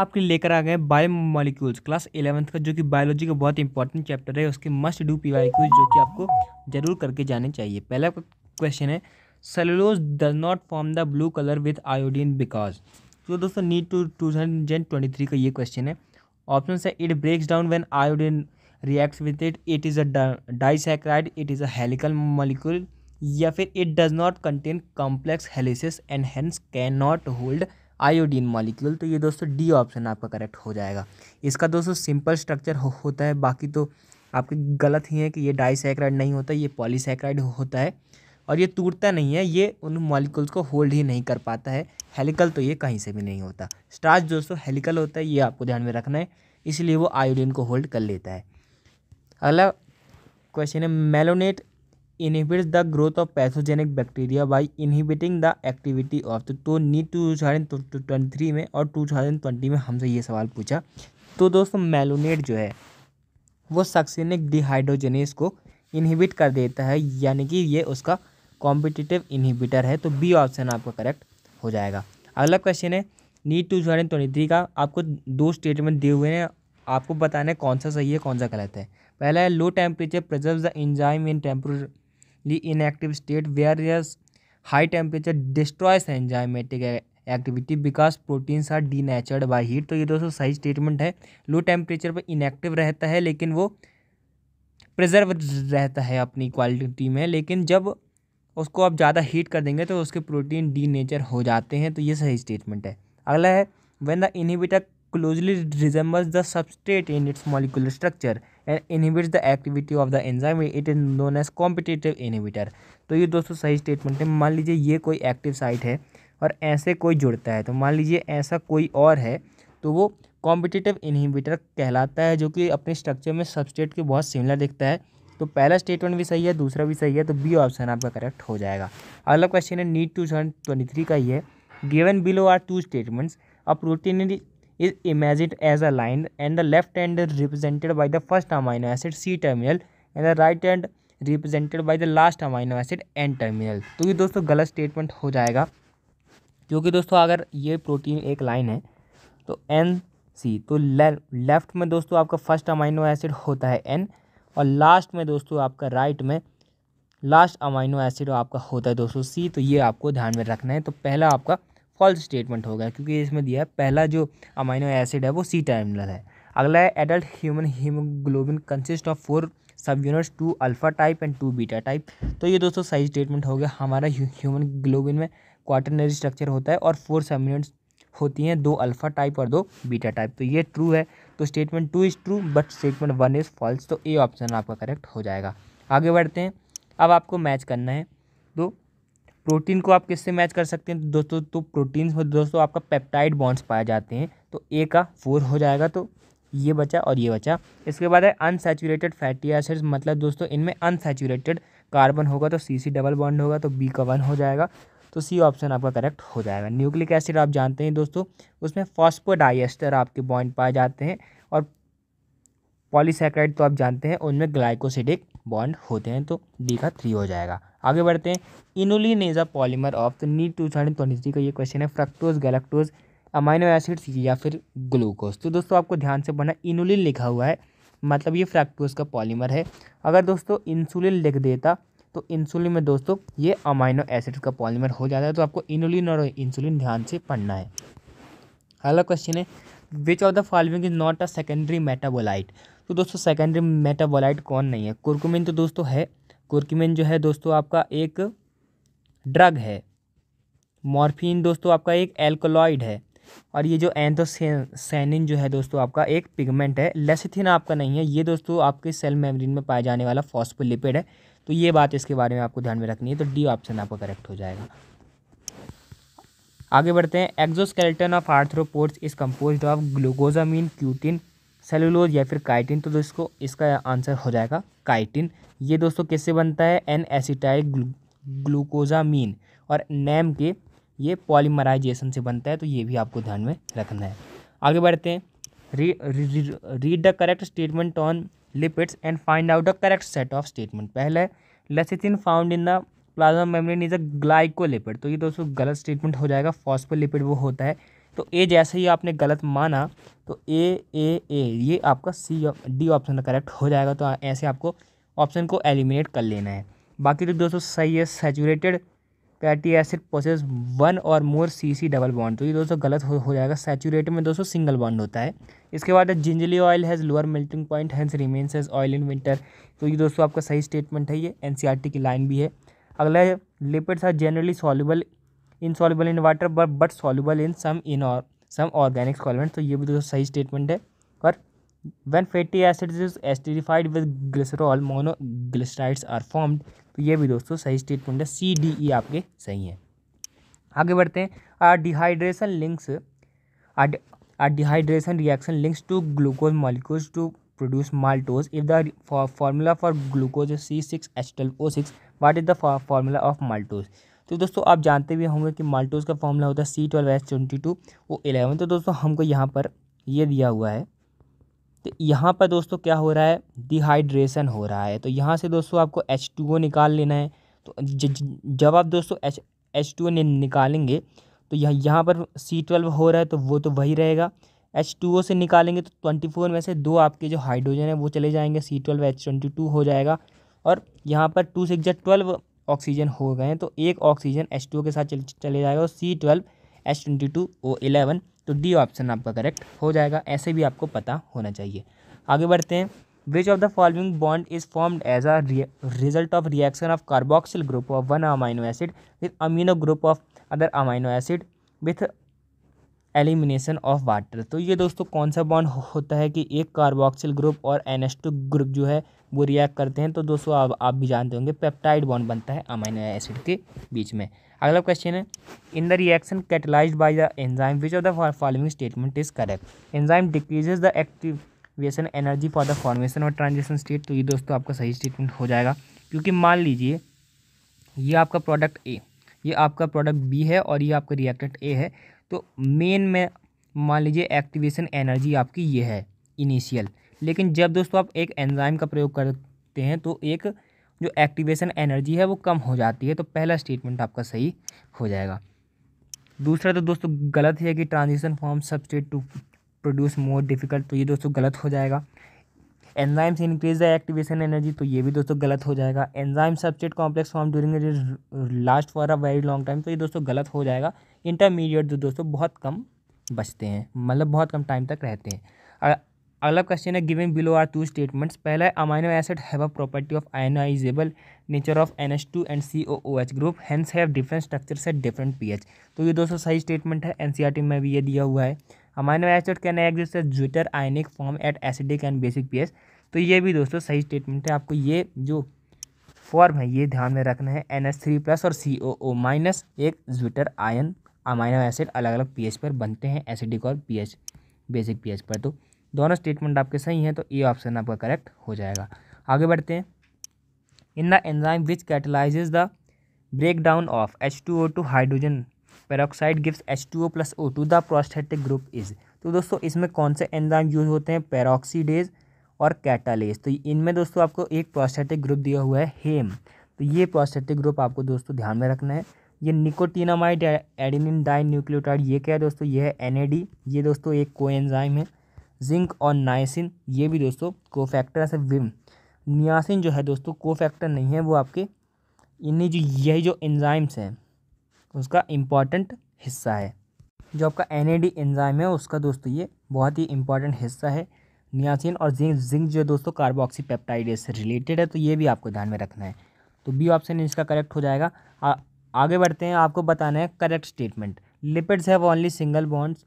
आपके लेकर आ गए बायो मॉलिक्यूल्स क्लास इलेवंथ का जो कि बायोलॉजी का बहुत इंपॉर्टेंट चैप्टर है उसके must do P Y Qs जो कि आपको जरूर करके जाने चाहिए पहला क्वेश्चन है cellulose does not form the blue colour with iodine because तो दोस्तों NEET two two thousand twenty three का ये क्वेश्चन है ऑप्शन है it breaks down when iodine reacts with it it is a disaccharide it is a helical molecule या फिर it does not contain complex helices and hence can not hold iodine molecule तो ये दोस्तों D option आपका correct हो जाएगा इसका दोस्तों सिंपल स्ट्रक्चर हो, होता है बाकी तो आपके गलत ही है कि ये डाइसैक्राइड नहीं होता ये पॉलीसैक्राइड होता है और ये टूटता नहीं है ये उन मॉलिक्यूल्स को होल्ड ही नहीं कर पाता है हेलिकल तो ये कहीं से भी नहीं होता स्टार्च दोस्तों हेलिकल होता है ये आपको ध्यान में रखना है इसलिए वो आयोडीन को होल्ड कर लेता है अगला क्वेश्चन है malonate inhibits the growth of pathogenic bacteria by inhibiting the activity of तो NEET two thousand twenty three में और टू थाउजेंड ट्वेंटी में हमसे ये सवाल पूछा तो दोस्तों मेलोनेट जो है वो सक्सिनिक डिहाइड्रोजेनेस को इनहिबिट कर देता है यानी कि ये उसका कॉम्पिटिटिव इनहिबिटर है तो बी ऑप्शन आपका करेक्ट हो जाएगा अगला क्वेश्चन है NEET two thousand twenty three का आपको दो स्टेटमेंट दिए हुए हैं आपको बताना है कौन सा सही है कौन सा गलत है पहला है low temperature preserve the enzyme in temperature inactive state where there's high temperature destroys enzymatic activity because proteins are denatured by heat तो ये दोस्तों सही स्टेटमेंट है लो टेम्परेचर पर इनएक्टिव रहता है लेकिन वो प्रिजर्व रहता है अपनी क्वालिटी में लेकिन जब उसको आप ज़्यादा हीट कर देंगे तो उसके प्रोटीन डी नेचर हो जाते हैं तो ये सही स्टेटमेंट है अगला है when the inhibitor closely resembles the substrate in its molecular structure and inhibits the activity of the enzyme it is known as competitive inhibitor तो ये दोस्तों सही स्टेटमेंट है मान लीजिए ये कोई एक्टिव साइट है और ऐसे कोई जुड़ता है तो मान लीजिए ऐसा कोई और है तो वो कॉम्पिटेटिव इनहिबिटर कहलाता है जो कि अपने स्ट्रक्चर में सबस्टेट के बहुत सिमिलर दिखता है तो पहला स्टेटमेंट भी सही है दूसरा भी सही है तो बी ऑप्शन आपका करेक्ट हो जाएगा अगला क्वेश्चन है NEET two thousand twenty three का ही है given below are two statements a protein is imagined as a line and the left end is represented by the first amino acid C terminal and the right represented by the last amino acid N terminal तो ये दोस्तों गलत statement हो जाएगा क्योंकि दोस्तों अगर ये प्रोटीन एक लाइन है तो एन सी तो लेफ्ट में दोस्तों आपका फर्स्ट अमाइनो एसिड होता है एन और लास्ट में दोस्तों आपका राइट में लास्ट अमाइनो एसिड आपका होता है दोस्तों सी तो ये आपको ध्यान में रखना है तो पहला आपका फॉल्स स्टेटमेंट होगा क्योंकि इसमें दिया है पहला जो अमाइनो एसिड है वो सी टर्मिनल है अगला है adult human haemoglobin consist of four subunits two alpha type and two beta type तो ये दोस्तों सही स्टेटमेंट हो गया हमारा ह्यूमन ग्लोबिन में क्वार्टनरी स्ट्रक्चर होता है और फोर सब यूनिट्स होती हैं दो अल्फ़ा टाइप और दो बीटा टाइप तो ये ट्रू है तो statement two is true but statement one is false तो ए ऑप्शन आपका करेक्ट हो जाएगा आगे बढ़ते हैं अब आपको मैच करना है तो प्रोटीन को आप किससे मैच कर सकते हैं तो दोस्तों तो प्रोटीन दोस्तों आपका पेप्टाइड बॉन्ड्स पाए जाते हैं तो ए का फोर हो जाएगा तो ये बचा और ये बचा इसके बाद है अनसेचुरेटेड फैटी एसिड्स मतलब दोस्तों इनमें अनसेचुरेटेड कार्बन होगा तो सी सी डबल बॉन्ड होगा तो बी का वन हो जाएगा तो सी ऑप्शन आपका करेक्ट हो जाएगा न्यूक्लिक एसिड आप जानते हैं दोस्तों उसमें फॉस्पोडाइस्टर आपके बॉन्ड पाए जाते हैं और पॉलीसेक्राइड तो आप जानते हैं उनमें ग्लाइकोसिडिक बॉन्ड होते हैं तो डी का थ्री हो जाएगा आगे बढ़ते हैं inulin is a polymer of the NEET two thousand twenty three का ये क्वेश्चन है फ्रक्टोज गैलेक्टोज अमाइनो एसिड्स या फिर ग्लूकोज तो दोस्तों आपको ध्यान से पढ़ना इनोलिन लिखा हुआ है मतलब ये फ्रैक्टोज का पॉलीमर है अगर दोस्तों इंसुलिन लिख देता तो इंसुलिन में दोस्तों ये अमाइनो एसिड का पॉलीमर हो जाता है तो आपको इनोलिन और इंसुलिन ध्यान से पढ़ना है अगला क्वेश्चन है which of the following is not a secondary metabolite तो दोस्तों सेकेंडरी मेटाबोलाइट कौन नहीं है कुरकुमिन तो दोस्तों है कुर्कमिन जो है दोस्तों आपका एक ड्रग है मॉर्फिन दोस्तों आपका एक एल्कोलॉइड है और ये जो एंथोसैनिन जो है दोस्तों आपका एक पिगमेंट है लेसिथिन आपका नहीं है ये दोस्तों आपके सेल मेम्ब्रेन में पाया जाने वाला फॉस्फोलिपिड है तो ये बात इसके बारे में आपको ध्यान में रखनी है तो डी ऑप्शन आपका करेक्ट हो जाएगा आगे बढ़ते हैं exoskeleton of arthropods is composed of glucosamine cutin cellulose या फिर काइटिन तो दोस्तों इसका आंसर हो जाएगा काइटिन ये दोस्तों किससे बनता है एन एसिटाइल ग्लूकोजामीन और नैम के ये पॉलीमराइजेशन से बनता है तो ये भी आपको ध्यान में रखना है आगे बढ़ते हैं read the correct statement on lipids and find out the correct set of statement पहले है lecithin found in the plasma membrane is a glycolipid तो ये दोस्तों गलत स्टेटमेंट हो जाएगा फॉस्फोलिपिड वो होता है तो ए जैसे ही आपने गलत माना तो ए ए ए ये आपका सी डी ऑप्शन करेक्ट हो जाएगा तो ऐसे आपको ऑप्शन को एलिमिनेट कर लेना है बाकी तो दोस्तों सही है saturated fatty acid process one और मोर सी सी डबल बॉन्ड तो ये दोस्तों गलत हो, हो जाएगा सेचूरेट में दोस्तों सिंगल बॉन्ड होता है इसके बाद gingelly oil has lower melting point hence remains as oil in winter तो ये दोस्तों आपका सही स्टेटमेंट है ये एन e की लाइन भी है अगला है lipids are generally soluble insoluble in water but but soluble in some in और सम ऑर्गेनिक सॉल्वेंट तो ये भी दोस्तों सही स्टेटमेंट है और when fatty acid is esterified with glycerol monoglycerides are formed तो ये भी दोस्तों सही स्टेटमेंट है सी डी ई आपके सही है आगे बढ़ते हैं are dehydration links are dehydration reaction links two glucose molecules to if the formula for glucose C six H twelve O six what is the formula of maltose तो दोस्तों आप जानते भी होंगे कि माल्टोज का फॉर्मूला होता है C twelve S twenty two O eleven तो दोस्तों हमको यहाँ पर ये दिया हुआ है तो यहाँ पर दोस्तों क्या हो रहा है डिहाइड्रेशन हो रहा है तो यहाँ से दोस्तों आपको एच टू ओ निकाल लेना है तो ज, ज, जब आप दोस्तों एच एच टू ओ निकालेंगे तो यहाँ यहाँ पर सी ट्वेल्व हो रहा है तो वो तो वही रहेगा एच टू ओ से निकालेंगे तो ट्वेंटी फोर में से दो आपके जो हाइड्रोजन है वो चले जाएंगे C twelve H twenty two हो जाएगा और यहाँ पर टू सिक्स ट्वेल्व ऑक्सीजन हो गए तो एक ऑक्सीजन एच टू के साथ चल, चले जाएगा C twelve H twenty two O eleven तो डी ऑप्शन आपका करेक्ट हो जाएगा ऐसे भी आपको पता होना चाहिए आगे बढ़ते हैं bridge of the following bond is formed as a result of reaction of carboxyl group of one amino acid with amino group of other amino acid with elimination of water तो ये दोस्तों कौन सा बॉन्ड होता है कि एक carboxyl group और एन ग्रुप जो है वो रिएक्ट करते हैं तो दोस्तों आप आप भी जानते होंगे पेप्टाइड बॉन्ड बनता है अमाइनो एसिड के बीच में अगला क्वेश्चन है in the reaction catalysed by the enzyme which of the following statement is correct enzyme decreases the activation energy for the formation और ट्रांजेक्शन स्टेट तो ये दोस्तों आपका सही स्टेटमेंट हो जाएगा क्योंकि मान लीजिए ये आपका प्रोडक्ट ए ये आपका प्रोडक्ट बी है और ये आपका रिएक्टेंट ए है तो मेन में मान लीजिए एक्टिवेशन एनर्जी आपकी ये है इनिशियल लेकिन जब दोस्तों आप एक एंजाइम का प्रयोग करते हैं तो एक जो एक्टिवेशन एनर्जी है वो कम हो जाती है तो पहला स्टेटमेंट आपका सही हो जाएगा दूसरा तो दोस्तों गलत है कि transition form substrate to produce more difficult तो ये दोस्तों गलत हो जाएगा enzymes increase the activation energy तो ये भी दोस्तों गलत हो जाएगा enzyme substrate complex form during last for a very long time तो ये दोस्तों गलत हो जाएगा इंटरमीडिएट जो दोस्तों बहुत कम बचते हैं मतलब बहुत कम टाइम तक रहते हैं अगला क्वेश्चन है giving below are two statements पहला है amino acid have a property of ionisable nature of N H two and C O O H group hence have different structure at different P H तो ये दोस्तों सही statement है N C R T में भी ये दिया हुआ है amino acid can exist zwitter ionic form at acidic and basic pH तो ये भी दोस्तों सही स्टेटमेंट है आपको ये जो फॉर्म है ये ध्यान में रखना है एन एस थ्री प्लस और सी ओ ओ माइनस एक ज्विटर आयन अमाइनो एसिड अलग अलग पी पर बनते हैं एसिडिक और पी बेसिक पी पर तो दोनों स्टेटमेंट आपके सही हैं तो ये ऑप्शन आपका करेक्ट हो जाएगा आगे बढ़ते हैं in the enzyme which catalyse the break down of H two O two hydrogen peroxide gives H two O plus O two the prosthetic group is तो दोस्तों इसमें कौन से एंजाइम यूज होते हैं पेरोक्सीडेज और कैटालेज तो इनमें दोस्तों आपको एक प्रोस्थेटिक ग्रुप दिया हुआ है हेम तो ये प्रोस्थेटिक ग्रुप आपको दोस्तों ध्यान में रखना है ये निकोटीनामाइड एडिनिन डाइन न्यूक्लियोटाइड ये क्या है दोस्तों ये है एन ये दोस्तों एक को एंजाइम है जिंक और नाइसिन ये भी दोस्तों को फैक्टर है विम नियासिन जो है दोस्तों को फैक्टर नहीं है वो आपके इन्हीं जो यही जो एंजाइम्स हैं तो उसका इम्पॉर्टेंट हिस्सा है जो आपका एन एंजाइम है उसका दोस्तों ये बहुत ही इंपॉर्टेंट हिस्सा है नियासिन और जिंक जिंक जो दोस्तों कार्बोक्सी पेप्टाइड से रिलेटेड है तो ये भी आपको ध्यान में रखना है तो बी ऑप्शन इसका करेक्ट हो जाएगा आ, आगे बढ़ते हैं आपको बताना है correct statement lipids have only single bonds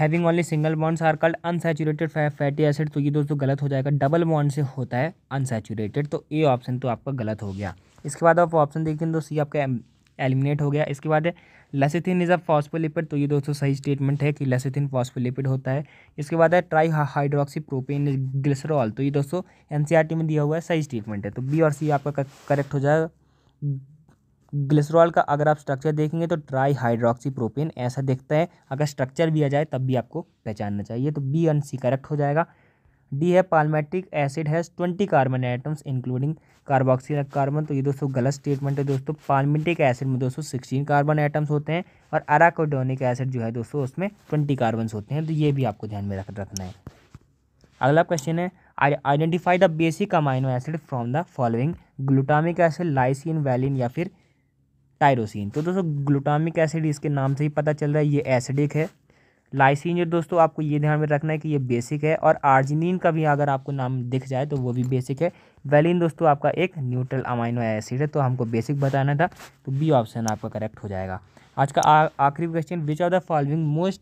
having only single bonds are called unsaturated fatty acid तो ये दोस्तों गलत हो जाएगा डबल बॉन्ड से होता है अनसेचुरेटेड तो ए ऑप्शन तो आपका गलत हो गया इसके बाद आप ऑप्शन देखते हैं दोस्तों ये आपका एलिमिनेट हो गया इसके बाद है लेसिथिन इज़ अ फॉस्फोलिपिड तो ये दोस्तों सही स्टेटमेंट है कि लेसिथिन फॉस्फोलिपिड होता है इसके बाद है ट्राई हाइड्रोक्सी प्रोपेन ग्लिसरॉल तो ये दोस्तों एनसीईआरटी e में दिया हुआ है सही स्टेटमेंट है तो बी और सी आपका करेक्ट हो जाएगा ग्लिसरॉल का अगर आप स्ट्रक्चर देखेंगे तो ट्राई हाइड्रोक्सी प्रोपेन ऐसा दिखता है अगर स्ट्रक्चर भी आ जाए तब भी आपको पहचानना चाहिए तो बी एन सी करेक्ट हो जाएगा डी है palmitic acid has twenty carbon atoms including carboxyl carbon तो ये दोस्तों गलत स्टेटमेंट है दोस्तों पालमेटिक एसिड में दोस्तों सिक्सटीन कार्बन एटम्स होते हैं और अराकोडोनिक एसिड जो है दोस्तों उसमें ट्वेंटी कार्बन होते हैं तो ये भी आपको ध्यान में रख रखना है अगला क्वेश्चन है identify the basic amino acid from the following glutamic acid lysine valine या फिर टायरोसिन तो दोस्तों ग्लूटामिक एसिड इसके नाम से ही पता चल रहा है ये एसिडिक है लाइसिन जो दोस्तों आपको ये ध्यान में रखना है कि ये बेसिक है और आर्जिनिन का भी अगर आपको नाम दिख जाए तो वो भी बेसिक है वेलिन दोस्तों आपका एक न्यूट्रल अमाइनो एसिड है तो हमको बेसिक बताना था तो बी ऑप्शन आपका करेक्ट हो जाएगा आज का आखिरी question which are the following most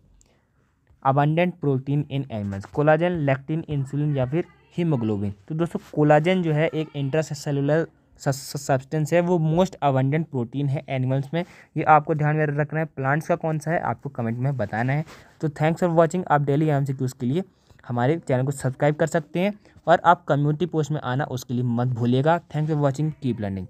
abundant protein in animals collagen lectin insulin या फिर हीमोग्लोबिन तो दोस्तों कोलाजन जो है एक इंट्रासेलुलर सब्सटेंस है वो मोस्ट अबंडेंट प्रोटीन है एनिमल्स में ये आपको ध्यान में रखना है प्लांट्स का कौन सा है आपको कमेंट में बताना है तो थैंक्स फॉर वॉचिंग आप डेली एम सी के लिए हमारे चैनल को सब्सक्राइब कर सकते हैं और आप कम्युनिटी पोस्ट में आना उसके लिए मत भूलिएगा thanks for watching keep learning